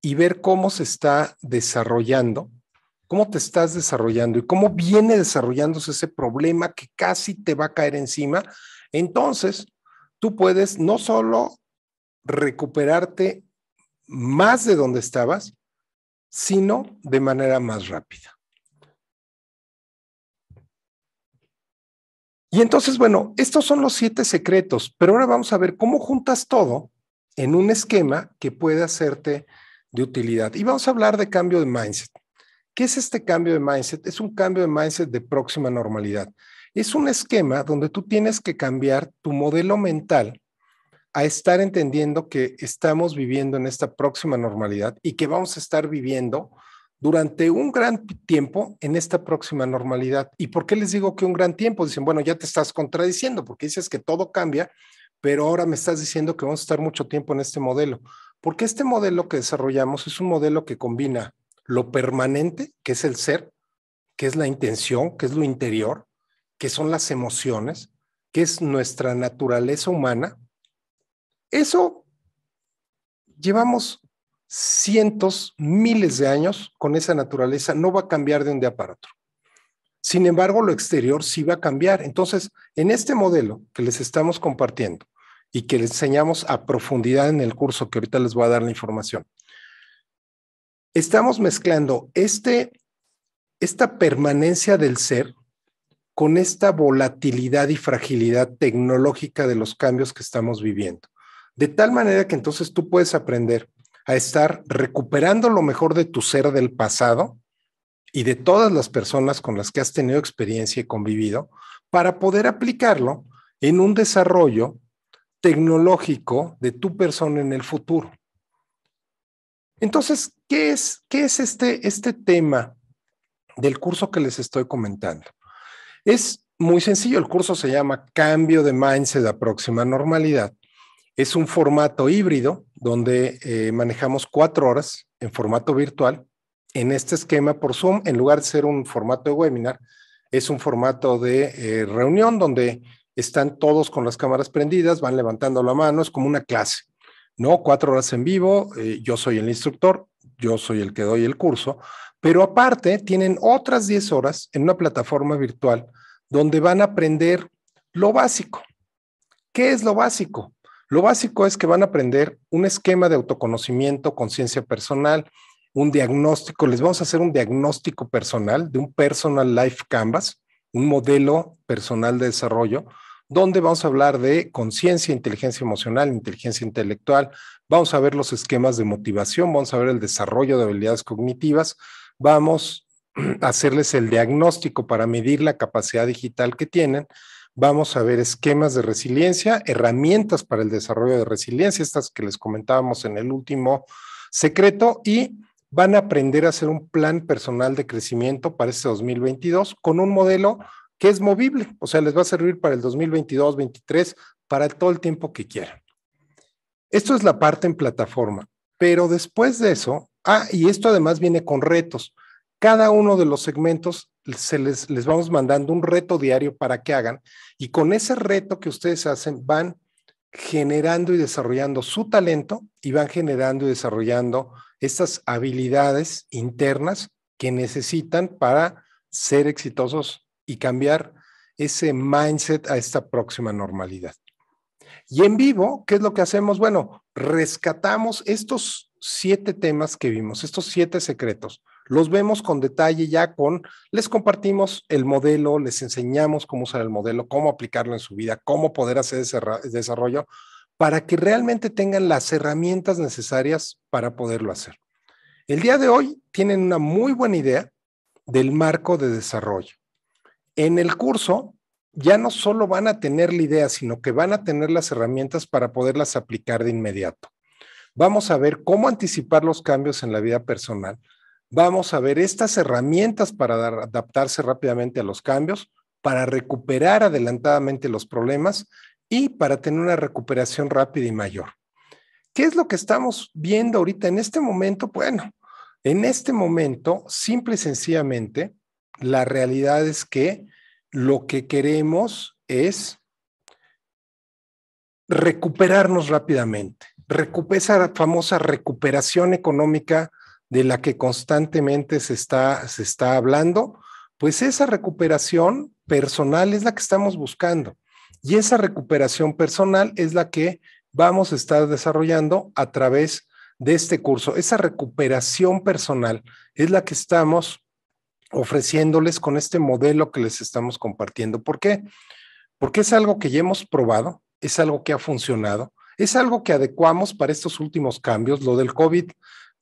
y ver cómo se está desarrollando, cómo te estás desarrollando y cómo viene desarrollándose ese problema que casi te va a caer encima entonces, tú puedes no solo recuperarte más de donde estabas, sino de manera más rápida. Y entonces, bueno, estos son los siete secretos, pero ahora vamos a ver cómo juntas todo en un esquema que pueda hacerte de utilidad. Y vamos a hablar de cambio de mindset. ¿Qué es este cambio de mindset? Es un cambio de mindset de próxima normalidad. Es un esquema donde tú tienes que cambiar tu modelo mental a estar entendiendo que estamos viviendo en esta próxima normalidad y que vamos a estar viviendo durante un gran tiempo en esta próxima normalidad. ¿Y por qué les digo que un gran tiempo? Dicen, bueno, ya te estás contradiciendo porque dices que todo cambia, pero ahora me estás diciendo que vamos a estar mucho tiempo en este modelo. Porque este modelo que desarrollamos es un modelo que combina lo permanente, que es el ser, que es la intención, que es lo interior, que son las emociones, que es nuestra naturaleza humana, eso llevamos cientos, miles de años con esa naturaleza, no va a cambiar de un día para otro. Sin embargo, lo exterior sí va a cambiar. Entonces, en este modelo que les estamos compartiendo y que les enseñamos a profundidad en el curso que ahorita les voy a dar la información, estamos mezclando este, esta permanencia del ser con esta volatilidad y fragilidad tecnológica de los cambios que estamos viviendo. De tal manera que entonces tú puedes aprender a estar recuperando lo mejor de tu ser del pasado y de todas las personas con las que has tenido experiencia y convivido para poder aplicarlo en un desarrollo tecnológico de tu persona en el futuro. Entonces, ¿qué es, qué es este, este tema del curso que les estoy comentando? Es muy sencillo, el curso se llama Cambio de Mindset a Próxima Normalidad. Es un formato híbrido donde eh, manejamos cuatro horas en formato virtual. En este esquema por Zoom, en lugar de ser un formato de webinar, es un formato de eh, reunión donde están todos con las cámaras prendidas, van levantando la mano, es como una clase, ¿no? Cuatro horas en vivo, eh, yo soy el instructor, yo soy el que doy el curso, pero aparte, tienen otras 10 horas en una plataforma virtual donde van a aprender lo básico. ¿Qué es lo básico? Lo básico es que van a aprender un esquema de autoconocimiento, conciencia personal, un diagnóstico, les vamos a hacer un diagnóstico personal de un Personal Life Canvas, un modelo personal de desarrollo, donde vamos a hablar de conciencia, inteligencia emocional, inteligencia intelectual, vamos a ver los esquemas de motivación, vamos a ver el desarrollo de habilidades cognitivas, vamos a hacerles el diagnóstico para medir la capacidad digital que tienen. Vamos a ver esquemas de resiliencia, herramientas para el desarrollo de resiliencia, estas que les comentábamos en el último secreto, y van a aprender a hacer un plan personal de crecimiento para este 2022 con un modelo que es movible, o sea, les va a servir para el 2022, 2023, para todo el tiempo que quieran. Esto es la parte en plataforma, pero después de eso Ah, y esto además viene con retos. Cada uno de los segmentos se les, les vamos mandando un reto diario para que hagan y con ese reto que ustedes hacen van generando y desarrollando su talento y van generando y desarrollando estas habilidades internas que necesitan para ser exitosos y cambiar ese mindset a esta próxima normalidad. Y en vivo, ¿qué es lo que hacemos? Bueno, rescatamos estos siete temas que vimos, estos siete secretos. Los vemos con detalle ya con, les compartimos el modelo, les enseñamos cómo usar el modelo, cómo aplicarlo en su vida, cómo poder hacer ese desarrollo para que realmente tengan las herramientas necesarias para poderlo hacer. El día de hoy tienen una muy buena idea del marco de desarrollo. En el curso ya no solo van a tener la idea, sino que van a tener las herramientas para poderlas aplicar de inmediato. Vamos a ver cómo anticipar los cambios en la vida personal. Vamos a ver estas herramientas para adaptarse rápidamente a los cambios, para recuperar adelantadamente los problemas y para tener una recuperación rápida y mayor. ¿Qué es lo que estamos viendo ahorita en este momento? Bueno, en este momento, simple y sencillamente, la realidad es que lo que queremos es recuperarnos rápidamente esa famosa recuperación económica de la que constantemente se está, hablando, pues esa recuperación personal es la que estamos buscando. Y esa recuperación personal es la que vamos a estar desarrollando a través de este curso. Esa recuperación personal es la que estamos ofreciéndoles con este modelo que les estamos compartiendo. ¿Por qué? Porque es algo que ya hemos probado, es algo que ha funcionado, es algo que adecuamos para estos últimos cambios. Lo del COVID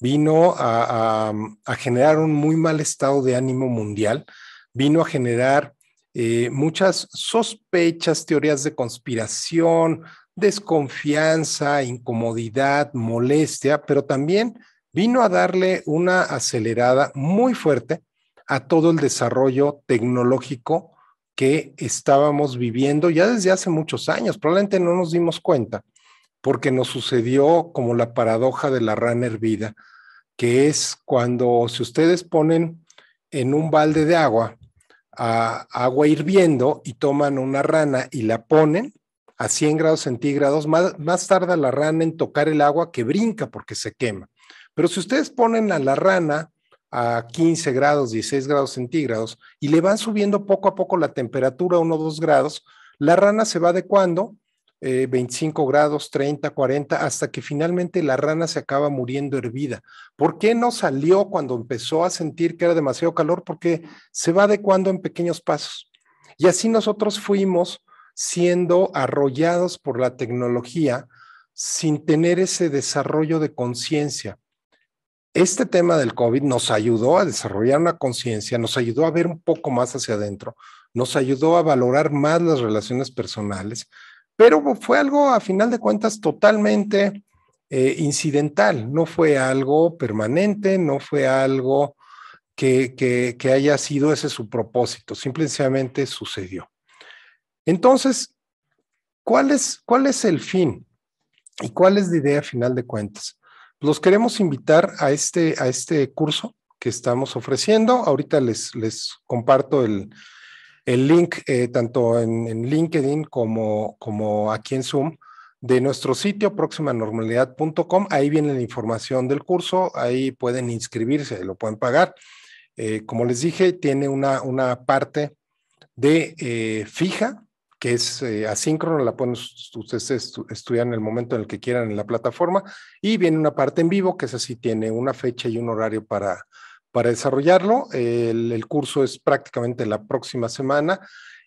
vino a, generar un muy mal estado de ánimo mundial, vino a generar eh, muchas sospechas, teorías de conspiración, desconfianza, incomodidad, molestia, pero también vino a darle una acelerada muy fuerte a todo el desarrollo tecnológico que estábamos viviendo ya desde hace muchos años. Probablemente no nos dimos cuenta, porque nos sucedió como la paradoja de la rana hervida, que es cuando si ustedes ponen en un balde de agua agua hirviendo y toman una rana y la ponen a 100 grados centígrados, más, más tarda la rana en tocar el agua que brinca porque se quema. Pero si ustedes ponen a la rana a 15 grados, 16 grados centígrados y le van subiendo poco a poco la temperatura, 1 o 2 grados, la rana se va adecuando 25 eh, grados, 30, 40, hasta que finalmente la rana se acaba muriendo hervida. ¿Por qué no salió cuando empezó a sentir que era demasiado calor? Porque se va adecuando en pequeños pasos. Y así nosotros fuimos siendo arrollados por la tecnología sin tener ese desarrollo de conciencia. Este tema del COVID nos ayudó a desarrollar una conciencia, nos ayudó a ver un poco más hacia adentro, nos ayudó a valorar más las relaciones personales, pero fue algo a final de cuentas totalmente eh, incidental, no fue algo permanente, no fue algo que, haya sido ese su propósito, simplemente sucedió. Entonces, ¿cuál es, ¿cuál es el fin? ¿Y cuál es la idea a final de cuentas? Los queremos invitar a este, a este curso que estamos ofreciendo. Ahorita les, les comparto el, el link, eh, tanto en, LinkedIn como, como, aquí en Zoom, de nuestro sitio proximanormalidad.com. Ahí viene la información del curso, ahí pueden inscribirse, lo pueden pagar. Eh, como les dije, tiene una, una parte de eh, fija, que es asíncrona, la pueden ustedes estudiar en el momento en el que quieran en la plataforma, y viene una parte en vivo, que es así, tiene una fecha y un horario para, para desarrollarlo. El, curso es prácticamente la próxima semana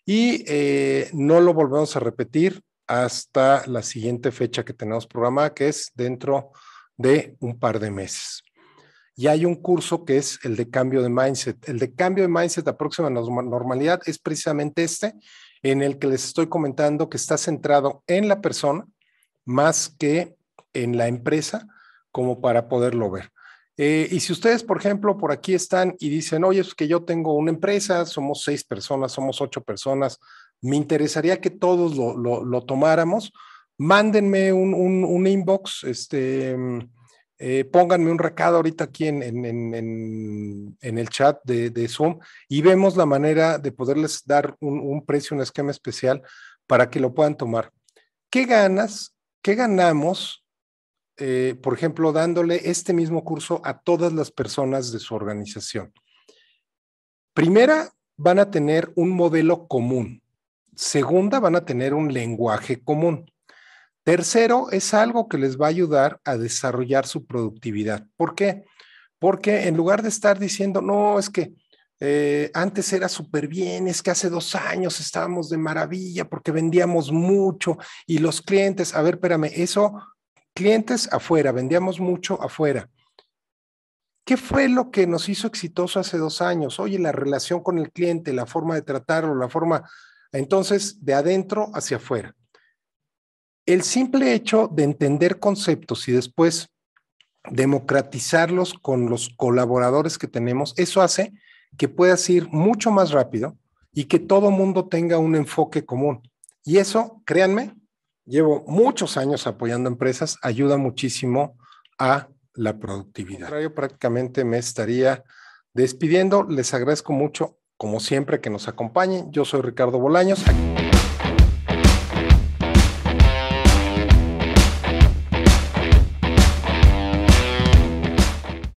y eh, no lo volvemos a repetir hasta la siguiente fecha que tenemos programada, que es dentro de un par de meses. Y hay un curso que es el de cambio de mindset. El de cambio de mindset a próxima normalidad es precisamente este, en el que les estoy comentando que está centrado en la persona más que en la empresa, como para poderlo ver. Eh, y si ustedes, por ejemplo, por aquí están y dicen, oye, es pues que yo tengo una empresa, somos seis personas, somos ocho personas, me interesaría que todos lo, tomáramos, mándenme un, inbox, este, mm, eh, pónganme un recado ahorita aquí en, el chat de, Zoom y vemos la manera de poderles dar un, un precio, un esquema especial para que lo puedan tomar. ¿Qué ganas? ¿Qué ganamos eh, por ejemplo, dándole este mismo curso a todas las personas de su organización. Primera, van a tener un modelo común. Segunda, van a tener un lenguaje común. Tercero, es algo que les va a ayudar a desarrollar su productividad. ¿Por qué? Porque en lugar de estar diciendo, no, es que eh, antes era súper bien, es que hace dos años estábamos de maravilla porque vendíamos mucho y los clientes, a ver, espérame, eso clientes afuera, vendíamos mucho afuera. ¿Qué fue lo que nos hizo exitoso hace dos años? Oye, la relación con el cliente, la forma de tratarlo, la forma, entonces, de adentro hacia afuera. El simple hecho de entender conceptos y después democratizarlos con los colaboradores que tenemos, eso hace que puedas ir mucho más rápido y que todo mundo tenga un enfoque común. Y eso, créanme, llevo muchos años apoyando empresas, ayuda muchísimo a la productividad. Yo prácticamente me estaría despidiendo. Les agradezco mucho, como siempre, que nos acompañen. Yo soy Ricardo Bolaños.